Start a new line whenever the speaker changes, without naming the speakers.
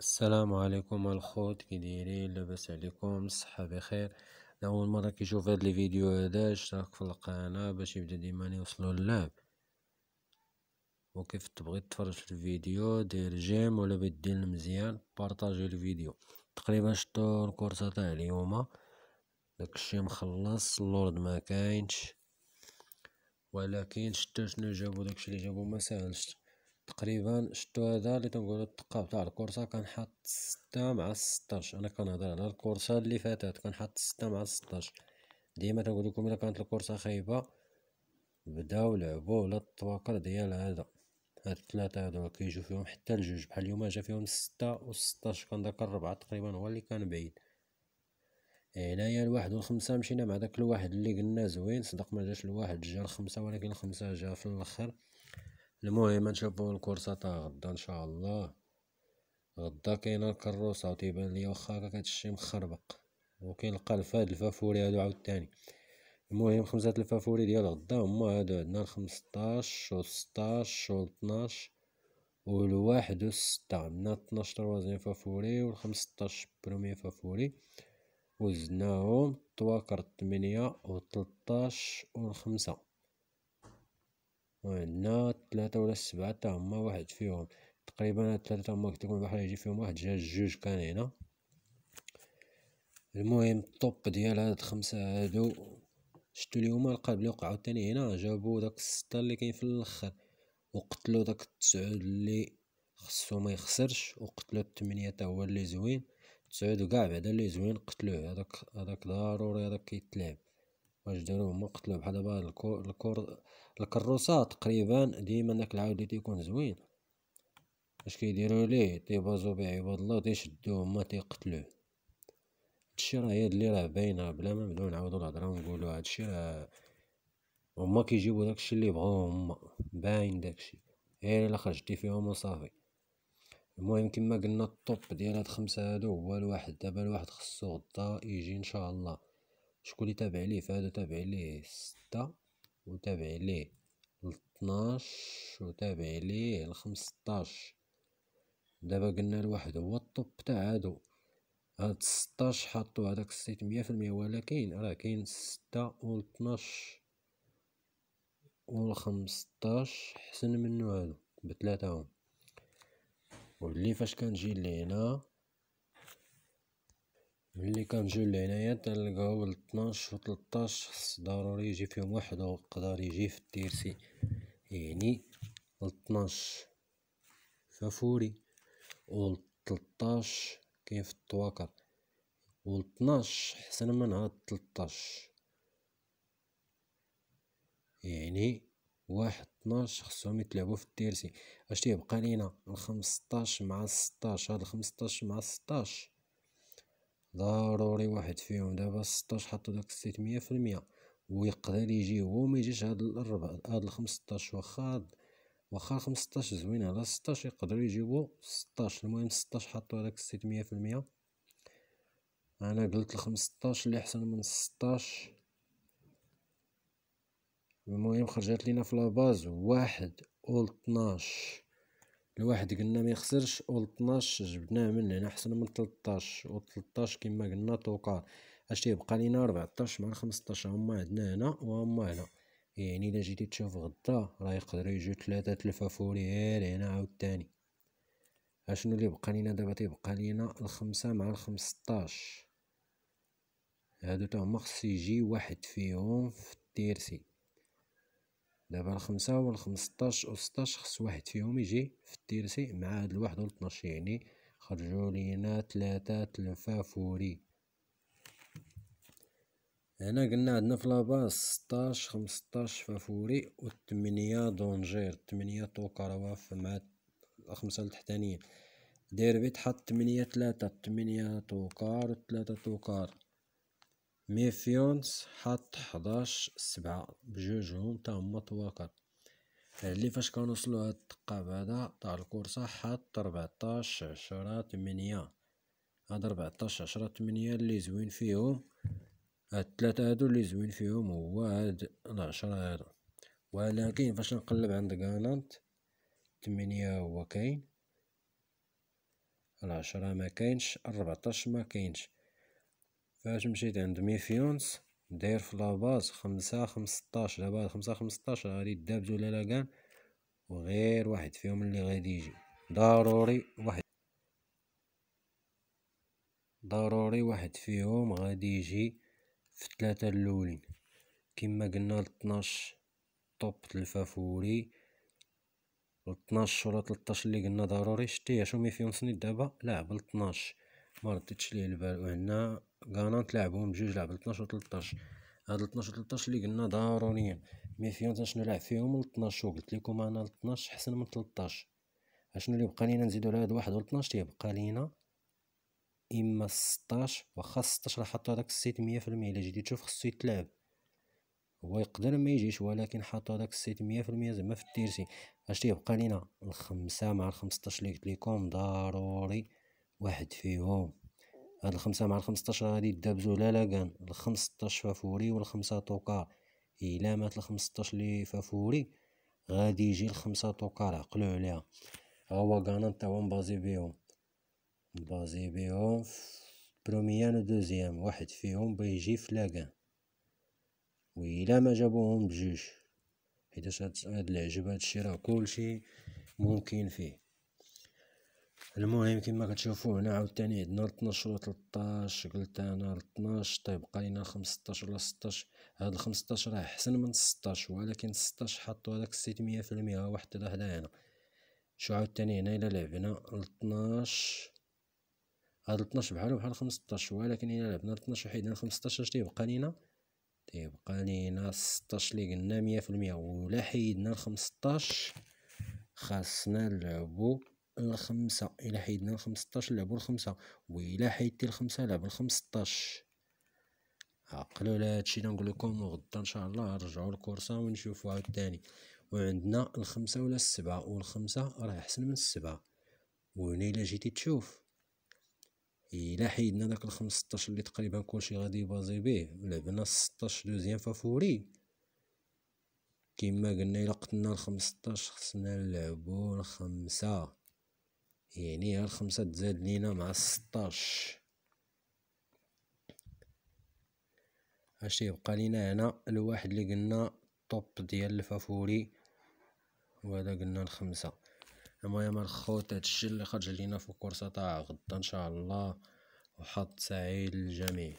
السلام عليكم الخوت كي دايرين لاباس عليكم الصحه بخير لاول مره كيشوف هاد لي فيديو هذا اشترك في القناه باش يبدا ديما يوصلو اللعب وكيف تبغي تفرج في الفيديو دير جيم ولا بديل مزيان بارطاجي الفيديو تقريبا شتو الكورسة تاع اليوم داكشي مخلص اللورد ما كاينش ولكن شتو شنو جابو داكشي اللي جابو ما ساهلش تقريبا شتو هذا اللي تنقولو الدقاب تاع الكورسا حاط ستة مع ستاش انا كنهضر على الكورسا اللي فاتت كان حاط ستة مع ستاش ديما تنقول لكم الا كانت الكورسا خايبه بداو لعبوا ولا الطواقر ديال هذا هاد الثلاثه هادو كيجيو فيهم حتى لجوج بحال اليوم جا فيهم ستة و ستاش داك الربعة تقريبا هو اللي كان بعيد هنايا الواحد والخمسة مشينا مع داك الواحد اللي قلنا زوين صدق ما جاش الواحد جا الخمسة ولكن الخمسة جا في الاخر المهم نشوفو الكورسة تاع غدا ان شاء الله غدا كاينه الكروسه وتيبان ليا واخا هكا كتشي مخربق وكنلقى الفهاد الفافوري هادو عاوتاني المهم خمسة الفافوري ديال غدا هما هادو عندنا الخمسطاش و ستاش و طناش و الواحد و ستة عندنا طناش تروازيام فافوري و الخمسطاش بروميي فافوري وزدناهم تواكر تمنية و تلطاش و الخمسة وعندنا تلاتة ولا سبعة تا هما واحد فيهم تقريبا تا هما كتكون بحال يجي فيهم واحد جاج جوج كان هنا المهم الطوب ديال هاد الخمسة هادو شتو اليوم القلب اللي وقعو تاني هنا جابو داك الستة اللي كاين في الاخر وقتلو داك التسعود اللي خصو ما يخسرش وقتلو التمنية تا هو اللي زوين تسعود كاع بعدا اللي زوين قتلوه هذاك هذاك ضروري هذاك كيتلعب واش داروا هما قتلوه بحال دابا الكور الكروسات تقريبا ديما داك العاود اللي تيكون زوين اش كيديروا ليه تيبازو به عباد الله تيشدوه هما تيقتلوه هادشي راه هي اللي راه باينه بلا ما نبداو نعاودو الهضره ونقولو هادشي راه هما كيجيبو داكشي اللي بغاوه هما باين داكشي غير الا خرجتي فيهم وصافي المهم كما قلنا الطوب ديال هاد خمسة هادو هو الواحد دابا الواحد خصو غدا يجي ان شاء الله شكون اللي تابع ليه فهذا تابع ليه ستة وتابع ليه لطناش وتابع ليه لخمسطاش دابا قلنا الواحد هو الطب تاع هادو هاد ستاش حطو هداك السيت مية في المية ولكن راه كاين ستة و لطناش و حسن منو هادو بتلاتة هم واللي فاش كنجي لهنا ملي كنجيو لهنايا تنلقاو لطناش و 13 خص ضروري يجي فيهم واحد او يقدر يجي في التيرسي يعني لطناش فافوري و 13 كاين في التواكر و لطناش حسن من هاد 13 يعني واحد طناش خصهم يتلعبوا في التيرسي اش تيبقى لينا 15 مع 16 هاد 15 مع 16 ضروري واحد فيهم دابا 16 حطو داك 600% مية ويقدر يجي هو ميجيش هاد الربع هاد 15 واخا واخا خمسطاش زوين على 16 يقدرو يجيبو 16 المهم 16 حطو هداك 600% مية انا قلت الخمسطاش اللي احسن من ستاش المهم خرجت لينا في لاباز واحد اول 12 الواحد قلنا ما يخسرش و 12 جبناه من هنا احسن من 13 و 13 كما قلنا توقع اش تيبقى لينا 14 مع 15 هما عندنا هنا وهما هنا يعني الا جيتي تشوف غدا راه يقدروا يجيو فوري غير هنا عاوتاني اشنو اللي بقى لينا دابا تيبقى لينا الخمسة مع الخمسطاش هادو تا هما خصو يجي واحد فيهم في التيرسي دابا الخمسة والخمسطاش أو خص واحد فيهم يجي في التيرسي مع هاد الواحد أو الطناش يعني خرجو لينا تلاتة فوري هنا قلنا عندنا في لاباس ستاش خمسطاش فافوري و تمنية دونجير تمنية توكروا مع الخمسة التحتانيين ديربي تحط تمنية تلاتة تمنية توكار أو تلاتة توكار ميفيونس حط حداش سبعة بجوجهم تا هما تواكر لي فاش كنوصلو هاد التقاب هذا تاع الكورسة حط ربعتاش عشرة تمنية هاد ربعتاش عشرة تمنية لي زوين فيهم هاد التلاتة هادو لي زوين فيهم هو هاد العشرة هادو ولكن فاش نقلب عند كالانت تمنية هو كاين العشرة مكاينش كاينش مكاينش فاش مشيت عند ميفيونس داير في لاباز خمسة خمسطاش دابا هاد خمسة خمسطاش غادي دابزو لا لاكان وغير واحد فيهم اللي غادي يجي ضروري واحد ضروري واحد فيهم غادي يجي في الثلاثة الاولين كما قلنا لطناش طوب الفافوري لطناش ولا 13 اللي قلنا ضروري شتي شو ميفيونسني دابا لعب 12 ما رديتش ليه البال وهنا غانا تلعبهم بجوج لعب 12 و 13 هاد 12 و 13 اللي قلنا ضروريين مي ميفيونت شنو لعب فيهم 12 وقلت لكم انا 12 احسن من 13 اشنو اللي بقى لينا نزيدو على هاد واحد و 12 تيبقى لينا اما 16 واخا 16 راه حطو هداك السيت 100% الا جيتي تشوف خصو يتلعب هو يقدر ما يجيش ولكن حاطو هداك السيت 100% زعما في التيرسي اش تيبقى لينا الخمسة مع الخمسطاش اللي قلت لكم ضروري واحد فيهم هاد الخمسة مع الخمسطاش غادي يدابزو لاكان الخمسطاش فافوري والخمسة طوكار إلا مات الخمسطاش لي فافوري غادي يجي الخمسة طوكار عقلو عليها هو كانا تا هو مبازي بيهم مبازي بيهم بروميان و دوزيام واحد فيهم بيجي فلاكان و إلا ما جابوهم بجوج حيتاش هاد العجب هادشي راه كلشي ممكن فيه المهم كما كتشوفوا هنا عاوتاني عندنا 12 و 13 قلت انا 12 طيب بقى لينا 15 ولا 16 هاد 15 راه احسن من 16 ولكن 16 حطوا هذاك 600% واحد حدا حدايا هنا شو عاوتاني هنا الى لعبنا 12 هاد 12 بحالو بحال 15 ولكن الى لعبنا 12 وحيد 15 تيبقى لينا تيبقى لينا 16 اللي قلنا 100% ولا حيدنا 15 خاصنا نلعبو الخمسة إلى حيدنا الخمسطاش لعبو الخمسة وإلى حيدتي الخمسة لعبو الخمسطاش عقلوا على هادشي نقول لكم وغدا ان شاء الله نرجعوا الكورسه ونشوفوها الثاني وعندنا الخمسة ولا السبعة والخمسة راه احسن من السبعة وهنا الا جيتي تشوف الا حيدنا داك الخمسطاش اللي تقريبا كلشي غادي يبازي به ولعبنا السطاش دوزيام فافوري كما قلنا الا قتلنا الخمسطاش خصنا نلعبو الخمسة يعني الخمسة تزاد لينا مع ستاش هاش يبقى لينا هنا الواحد اللي قلنا طوب ديال الفافوري وهذا قلنا الخمسة المهم الخوت هادشي اللي خرج لينا في الكورسة تاع غدا ان شاء الله وحظ سعيد للجميع